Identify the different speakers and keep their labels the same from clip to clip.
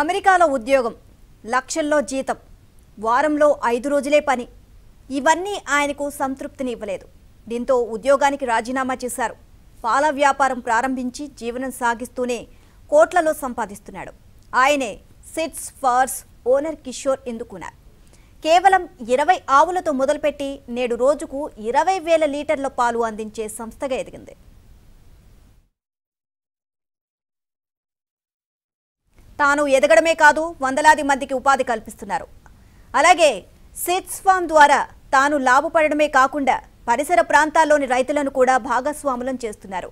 Speaker 1: అమెరికాలో ఉద్యోగం లక్షల్లో జీతం వారంలో ఐదు రోజులే పని ఇవన్నీ ఆయనకు సంతృప్తిని ఇవ్వలేదు దీంతో ఉద్యోగానికి రాజీనామా చేశారు పాల వ్యాపారం ప్రారంభించి జీవనం సాగిస్తూనే కోట్లలో సంపాదిస్తున్నాడు ఆయనే సిట్స్ ఫార్స్ ఓనర్ కిషోర్ ఎందుకున్నారు కేవలం ఇరవై ఆవులతో మొదలుపెట్టి నేడు రోజుకు ఇరవై వేల లీటర్ల పాలు అందించే సంస్థగా ఎదిగింది తాను ఎదగడమే కాదు వందలాది మందికి ఉపాధి కల్పిస్తున్నారు అలాగే సిట్స్ ఫామ్ ద్వారా తాను లాభపడడమే కాకుండా పరిసర ప్రాంతాల్లోని రైతులను కూడా భాగస్వాములను చేస్తున్నారు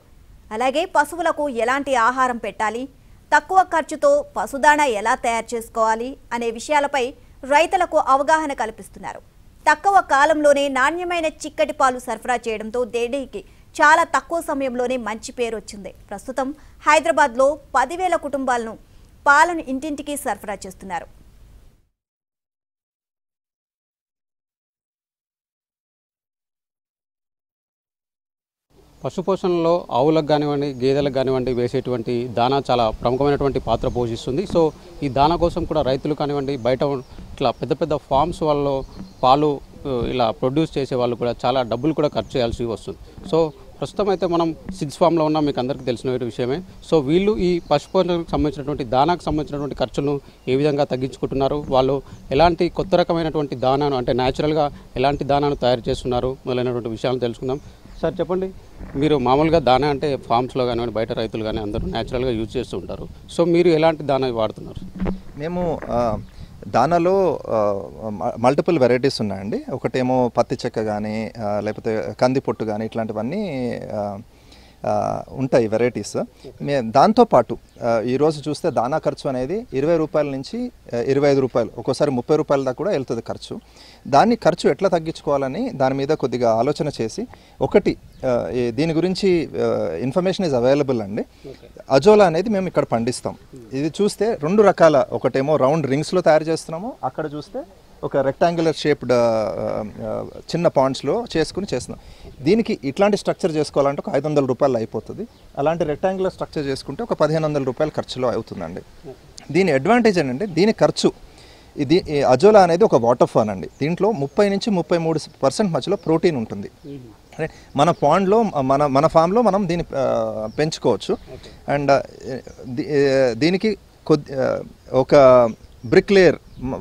Speaker 1: అలాగే పశువులకు ఎలాంటి ఆహారం పెట్టాలి తక్కువ ఖర్చుతో పశుదాణా ఎలా తయారు చేసుకోవాలి అనే విషయాలపై రైతులకు అవగాహన కల్పిస్తున్నారు తక్కువ కాలంలోనే నాణ్యమైన చిక్కటి పాలు సరఫరా చేయడంతో దేడీకి చాలా తక్కువ సమయంలోనే మంచి పేరు వచ్చింది ప్రస్తుతం హైదరాబాద్లో పదివేల కుటుంబాలను పాలను ఇంటింటికి సరఫరా చేస్తున్నారు
Speaker 2: పశుపోషణలో ఆవులకు కానివ్వండి గేదెలకు కానివ్వండి వేసేటువంటి దానా చాలా ప్రముఖమైనటువంటి పాత్ర పోషిస్తుంది సో ఈ దానా కోసం కూడా రైతులు కానివ్వండి బయట ఇట్లా పెద్ద పెద్ద ఫామ్స్ వాళ్ళు పాలు ఇలా ప్రొడ్యూస్ చేసే వాళ్ళు కూడా చాలా డబ్బులు కూడా ఖర్చు చేయాల్సి వస్తుంది సో ప్రస్తుతం అయితే మనం సిక్స్ ఫామ్లో ఉన్న మీకు అందరికీ తెలిసిన విషయమే సో వీళ్ళు ఈ పశుపోషణకు సంబంధించినటువంటి దానాకు సంబంధించినటువంటి ఖర్చులను ఏ విధంగా తగ్గించుకుంటున్నారు వాళ్ళు ఎలాంటి కొత్త రకమైనటువంటి దానాను అంటే న్యాచురల్గా ఎలాంటి దానాను తయారు చేస్తున్నారు మొదలైనటువంటి విషయాలను తెలుసుకుందాం సార్ చెప్పండి మీరు మామూలుగా దాన అంటే ఫామ్స్లో కానివ్వండి బయట రైతులు కానీ అందరూ న్యాచురల్గా యూజ్ చేస్తూ ఉంటారు సో మీరు ఎలాంటి దాన వాడుతున్నారు
Speaker 3: మేము దానాలో మల్టిపుల్ వెరైటీస్ ఉన్నాయండి ఒకటేమో పత్తి చెక్క కానీ లేకపోతే కంది పొట్టు కానీ ఇట్లాంటివన్నీ ఉంటాయి వెరైటీస్ మే దాంతోపాటు ఈరోజు చూస్తే దానా ఖర్చు అనేది ఇరవై రూపాయల నుంచి ఇరవై ఐదు రూపాయలు ఒక్కోసారి ముప్పై రూపాయల దాకా కూడా వెళ్తుంది ఖర్చు దాన్ని ఖర్చు ఎట్లా తగ్గించుకోవాలని దాని మీద కొద్దిగా ఆలోచన చేసి ఒకటి దీని గురించి ఇన్ఫర్మేషన్ ఈజ్ అవైలబుల్ అండి అజోలా అనేది మేము ఇక్కడ పండిస్తాం ఇది చూస్తే రెండు రకాల ఒకటేమో రౌండ్ రింగ్స్లో తయారు చేస్తున్నాము అక్కడ చూస్తే ఒక rectangular shaped uh, um, uh, చిన్న పాండ్స్లో చేసుకుని చేస్తున్నాం దీనికి ఇట్లాంటి స్ట్రక్చర్ చేసుకోవాలంటే ఒక ఐదు వందల రూపాయలు అయిపోతుంది అలాంటి రెక్టాంగులర్ స్ట్రక్చర్ చేసుకుంటే ఒక పదిహేను వందల రూపాయలు ఖర్చులో అవుతుందండి దీని అడ్వాంటేజ్ ఏంటంటే దీని ఖర్చు ఇది అజోలా అనేది ఒక వాటర్ ఫాన్ అండి దీంట్లో ముప్పై నుంచి ముప్పై మూడు పర్సెంట్ మధ్యలో ప్రోటీన్ ఉంటుంది మన పాండ్లో మన మన ఫామ్లో మనం దీన్ని పెంచుకోవచ్చు అండ్ దీనికి కొద్ది ఒక బ్రిక్ లేయర్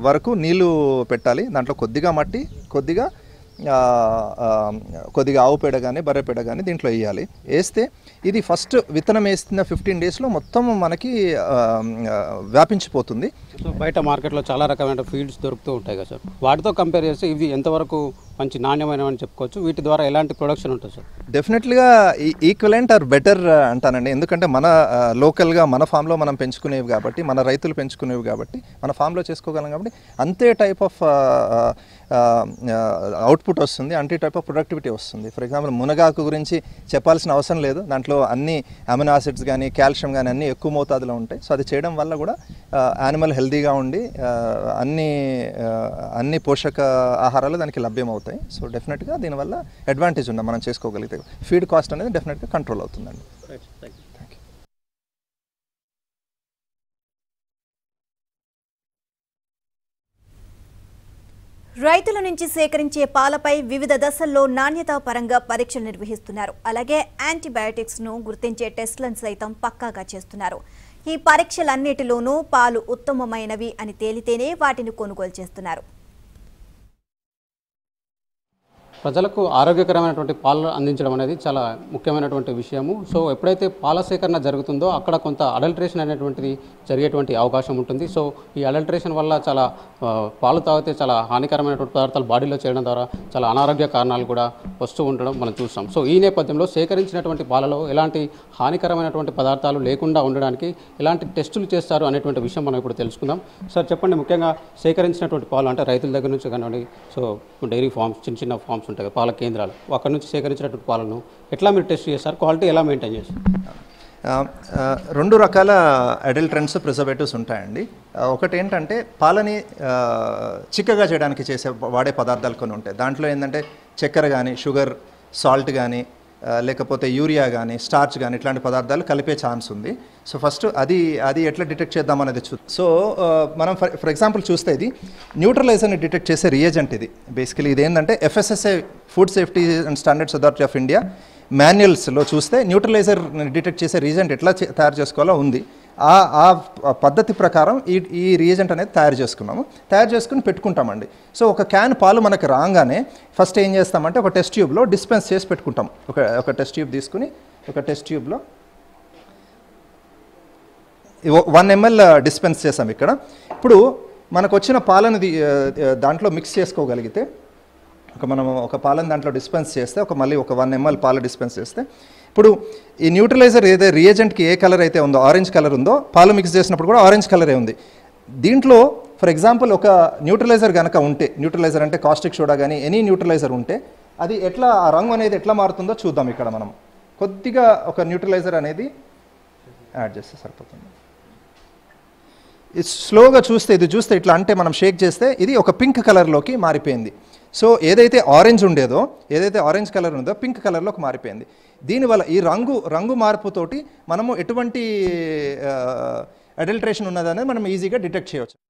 Speaker 3: వరకు నీళ్లు పెట్టాలి దాంట్లో కొద్దిగా మట్టి కొద్దిగా కొద్దిగా ఆవు పేడ కానీ బర్రె పేడ కానీ దీంట్లో వేయాలి వేస్తే ఇది ఫస్ట్ విత్తనం వేస్తున్న ఫిఫ్టీన్ డేస్లో మొత్తం మనకి వ్యాపించిపోతుంది
Speaker 2: బయట మార్కెట్లో చాలా రకమైన ఫీల్డ్స్ దొరుకుతూ ఉంటాయి కదా సార్ వాటితో కంపేర్ చేస్తే ఇవి ఎంతవరకు మంచి నాణ్యమైనవి అని చెప్పుకోవచ్చు వీటి ద్వారా ఎలాంటి ప్రొడక్షన్ ఉంటుంది సార్
Speaker 3: డెఫినెట్లీగా ఈక్వలెంట్ ఆర్ బెటర్ అంటానండి ఎందుకంటే మన లోకల్గా మన ఫామ్లో మనం పెంచుకునేవి కాబట్టి మన రైతులు పెంచుకునేవి కాబట్టి మన ఫామ్లో చేసుకోగలం కాబట్టి అంతే టైప్ ఆఫ్ అవుట్పుట్ వస్తుంది అంటే టైప్ ఆఫ్ ప్రొడక్టివిటీ వస్తుంది ఫర్ ఎగ్జాంపుల్ మునగాకు గురించి చెప్పాల్సిన అవసరం లేదు దాంట్లో అన్ని అమినో ఆసిడ్స్ కానీ కాల్షియం కానీ అన్నీ ఎక్కువ మోతాదులో ఉంటాయి సో అది చేయడం వల్ల కూడా యానిమల్ హెల్దీగా ఉండి అన్ని అన్ని పోషక ఆహారాలు దానికి లభ్యం అవుతాయి సో డెఫినెట్గా దీనివల్ల అడ్వాంటేజ్ ఉంది మనం చేసుకోగలిగితే ఫీడ్ కాస్ట్ అనేది డెఫినెట్గా కంట్రోల్ అవుతుందండి
Speaker 1: రైతుల నుంచి సేకరించే పాలపై వివిధ దశల్లో నాణ్యతా పరంగా పరీక్షలు నిర్వహిస్తున్నారు అలాగే యాంటీబయాటిక్స్ ను గుర్తించే టెస్టులను సైతం పక్కాగా చేస్తున్నారు ఈ పరీక్షలన్నిటిలోనూ పాలు ఉత్తమమైనవి అని తేలితేనే వాటిని కొనుగోలు చేస్తున్నారు
Speaker 2: ప్రజలకు ఆరోగ్యకరమైనటువంటి పాలు అందించడం అనేది చాలా ముఖ్యమైనటువంటి విషయము సో ఎప్పుడైతే పాల సేకరణ జరుగుతుందో అక్కడ కొంత అడల్ట్రేషన్ అనేటువంటిది జరిగేటువంటి అవకాశం ఉంటుంది సో ఈ అడల్ట్రేషన్ వల్ల చాలా పాలు తాగితే చాలా హానికరమైనటువంటి పదార్థాలు బాడీలో చేయడం ద్వారా చాలా అనారోగ్య కారణాలు కూడా వస్తూ ఉండడం మనం చూస్తాం సో ఈ నేపథ్యంలో సేకరించినటువంటి పాలలో ఎలాంటి హానికరమైనటువంటి పదార్థాలు లేకుండా ఉండడానికి ఎలాంటి టెస్టులు చేస్తారు అనేటువంటి విషయం మనం ఇప్పుడు తెలుసుకుందాం సార్ చెప్పండి ముఖ్యంగా సేకరించినటువంటి పాలు అంటే రైతుల దగ్గర నుంచి కానివ్వండి సో డైరీ ఫామ్స్ చిన్న చిన్న ఫామ్స్ ఉంటుంది పాల కేంద్రాలు అక్కడ నుంచి సేకరించినటువంటి
Speaker 3: పాలను ఎట్లా మీరు టెస్ట్ చేస్తారు క్వాలిటీ ఎలా మెయింటైన్ చేస్తారు రెండు రకాల అడల్ట్ ట్రెండ్స్ ప్రిజర్వేటివ్స్ ఉంటాయండి ఒకటి ఏంటంటే పాలని చిక్కగా చేయడానికి చేసే వాడే పదార్థాలు కొన్ని ఉంటాయి దాంట్లో ఏంటంటే చక్కెర కానీ షుగర్ సాల్ట్ కానీ లేకపోతే యూరియా కానీ స్టార్చ్ కానీ ఇట్లాంటి పదార్థాలు కలిపే ఛాన్స్ ఉంది సో ఫస్ట్ అది అది ఎట్లా డిటెక్ట్ చేద్దాం అనేది చూ సో మనం ఫర్ ఫర్ ఎగ్జాంపుల్ చూస్తే ఇది న్యూట్రలైజర్ని డిటెక్ట్ చేసే రియేజెంట్ ఇది బేసికలీ ఇది ఏంటంటే FSSAI food safety and standards authority of India మాన్యువల్స్లో చూస్తే న్యూట్రలైజర్ డిటెక్ట్ చేసే రీజెంట్ ఎట్లా తయారు చేసుకోవాలో ఉంది ఆ ఆ పద్ధతి ప్రకారం ఈ ఈ రియజెంట్ అనేది తయారు చేసుకున్నాము తయారు చేసుకుని పెట్టుకుంటామండి సో ఒక క్యాన్ పాలు మనకు రాగానే ఫస్ట్ ఏం చేస్తామంటే ఒక టెస్ట్ ట్యూబ్లో డిస్పెన్స్ చేసి పెట్టుకుంటాం ఒక ఒక టెస్ట్ ట్యూబ్ తీసుకుని ఒక టెస్ట్ ట్యూబ్లో వన్ ఎంఎల్ డిస్పెన్స్ చేసాం ఇక్కడ ఇప్పుడు మనకు వచ్చిన పాలను దాంట్లో మిక్స్ చేసుకోగలిగితే ఒక మనం ఒక పాలను దాంట్లో డిస్పెన్స్ చేస్తే ఒక మళ్ళీ ఒక వన్ ఎంఎల్ పాలు డిస్పెన్స్ చేస్తే ఇప్పుడు ఈ న్యూట్రలైజర్ ఏదైతే రియేజెంట్కి ఏ కలర్ అయితే ఉందో ఆరెంజ్ కలర్ ఉందో పాలు మిక్స్ చేసినప్పుడు కూడా ఆరెంజ్ కలరే ఉంది దీంట్లో ఫర్ ఎగ్జాంపుల్ ఒక న్యూట్రలైజర్ కనుక ఉంటే న్యూట్రలైజర్ అంటే కాస్టిక్ సోడా కానీ ఎనీ న్యూట్రలైజర్ ఉంటే అది ఎట్లా ఆ రంగు అనేది ఎట్లా మారుతుందో చూద్దాం ఇక్కడ మనం కొద్దిగా ఒక న్యూట్రలైజర్ అనేది యాడ్ చేస్తే సరిపోతుంది ఇది స్లోగా చూస్తే ఇది చూస్తే ఇట్లా అంటే మనం షేక్ చేస్తే ఇది ఒక పింక్ కలర్లోకి మారిపోయింది సో ఏదైతే ఆరెంజ్ ఉండేదో ఏదైతే ఆరెంజ్ కలర్ ఉందో పింక్ కలర్లోకి మారిపోయింది దీనివల్ల ఈ రంగు రంగు మార్పుతోటి మనము ఎటువంటి అడల్ట్రేషన్ ఉన్నదనేది మనం ఈజీగా డిటెక్ట్ చేయవచ్చు